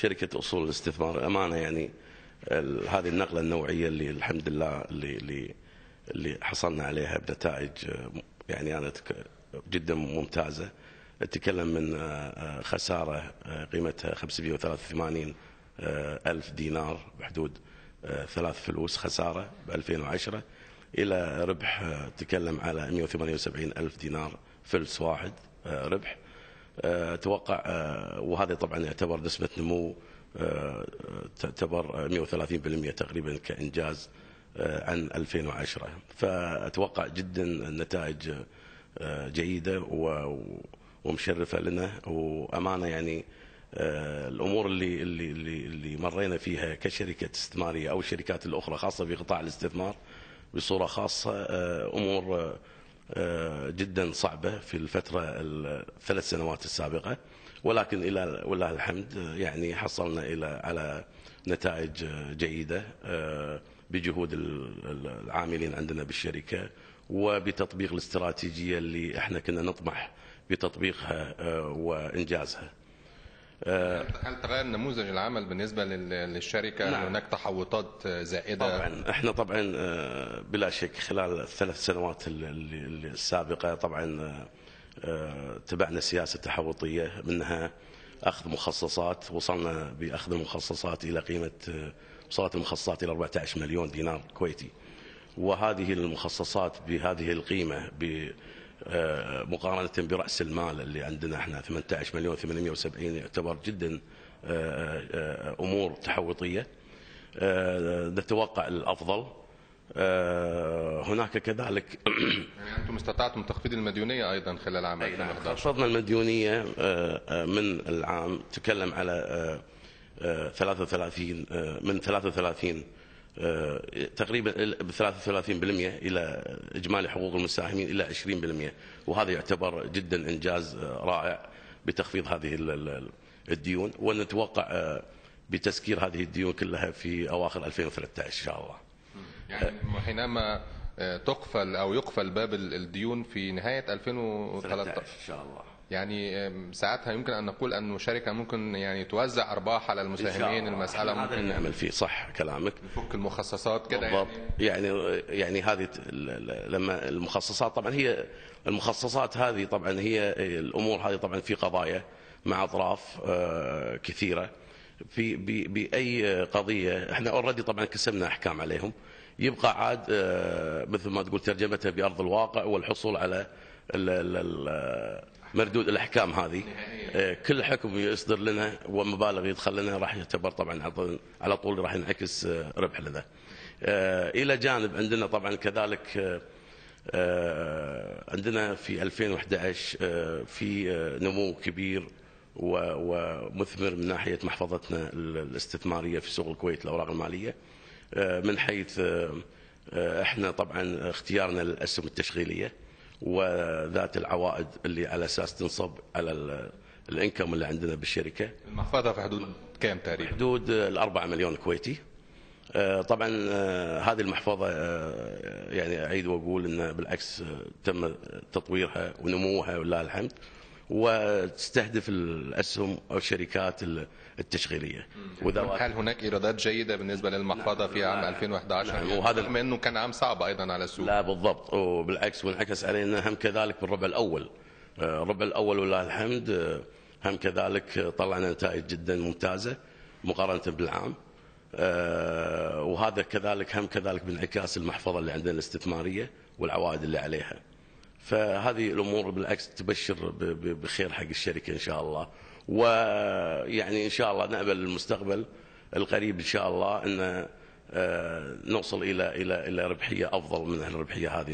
شركه اصول الاستثمار امانه يعني هذه النقله النوعيه اللي الحمد لله اللي اللي اللي حصلنا عليها بنتائج يعني انا جدا ممتازه نتكلم من آه، آه، خساره آه، قيمتها 583 ألف دينار بحدود ثلاث فلوس خسارة ب 2010 إلى ربح تكلم على 178 ألف دينار فلس واحد ربح اتوقع آه، آه، وهذا طبعا يعتبر نسبة نمو آه، تعتبر 130% تقريبا كإنجاز عن 2010 فأتوقع جدا النتائج جيدة ومشرفة لنا وأمانة يعني الامور اللي اللي, اللي مرينا فيها كشركه استثماريه او الشركات الاخرى خاصه في قطاع الاستثمار بصوره خاصه امور جدا صعبة في الفترة الثلاث سنوات السابقة ولكن إلى ولله الحمد يعني حصلنا إلى على نتائج جيدة آه، بجهود العاملين عندنا بالشركة وبتطبيق الاستراتيجية اللي احنا كنا نطمح بتطبيقها آه، وإنجازها هل تغير نموذج العمل بالنسبه للشركه نعم. هناك تحوطات زائده طبعا احنا طبعا آه، بلا شك خلال الثلاث سنوات السابقه طبعا آه، آه، تبعنا سياسه تحوطيه منها اخذ مخصصات وصلنا باخذ المخصصات الى قيمه وصلت المخصصات الى 14 مليون دينار كويتي وهذه المخصصات بهذه القيمه آه، مقارنة برأس المال اللي عندنا احنا 18 مليون 870 يعتبر جدا آه، آه، أمور تحوطية نتوقع الأفضل هناك كذلك يعني انتم استطعتم تخفيض المديونيه ايضا خلال عام 2011 خفضنا المديونيه من العام تكلم على 33 من 33 آه، تقريبا ب 33% الى اجمالي حقوق المساهمين الى 20% وهذا يعتبر جدا انجاز رائع بتخفيض هذه الديون ونتوقع آه، بتسكير هذه الديون كلها في اواخر 2013 ان شاء الله. يعني حينما آه، تقفل او يقفل باب الديون في نهايه 2013 ان شاء الله. يعني ساعتها يمكن ان نقول انه شركه ممكن يعني توزع ارباح على المساهمين المساله ممكن نعمل فيه صح كلامك نفك المخصصات كده يعني. بالضبط يعني يعني هذه لما المخصصات طبعا هي المخصصات هذه طبعا هي الامور هذه طبعا في قضايا مع اطراف آه، كثيره في باي قضيه احنا اوريدي طبعا كسبنا احكام عليهم يبقى عاد آه، مثل ما تقول ترجمتها بارض الواقع والحصول على مردود الاحكام هذه إيه، كل حكم يصدر لنا ومبالغ يدخل لنا راح يعتبر طبعا على طول راح ينعكس آه، ربح لنا إيه، الى جانب عندنا طبعا كذلك آه، آه، عندنا في 2011 في نمو كبير ومثمر من ناحيه محفظتنا الاستثماريه في سوق الكويت الاوراق الماليه من حيث احنا طبعا اختيارنا للاسهم التشغيليه وذات العوائد اللي على اساس تنصب على الانكم اللي عندنا بالشركه المحفظه في حدود كم تقريبا؟ حدود الأربعة مليون كويتي آه، طبعا آه، هذه المحفظه آه، يعني اعيد واقول انه بالعكس تم تطويرها ونموها ولله الحمد وتستهدف الاسهم او الشركات التشغيليه وذوات هل هناك ايرادات جيده بالنسبه للمحفظه في عام 2011 وهذا رغم انه كان عام صعب ايضا على السوق لا بالضبط وبالعكس وانعكس علينا هم كذلك بالربع الاول الربع آه، الاول ولله الحمد آه، هم كذلك طلعنا نتائج جدا ممتازه مقارنه بالعام آه، وهذا كذلك هم كذلك بانعكاس المحفظه اللي عندنا الاستثماريه والعوائد اللي عليها فهذه الامور بالعكس تبشر بخير حق الشركه ان شاء الله ويعني ان شاء الله نامل المستقبل القريب ان شاء الله ان آه، نوصل الى الى الى ربحيه افضل من الربحيه هذه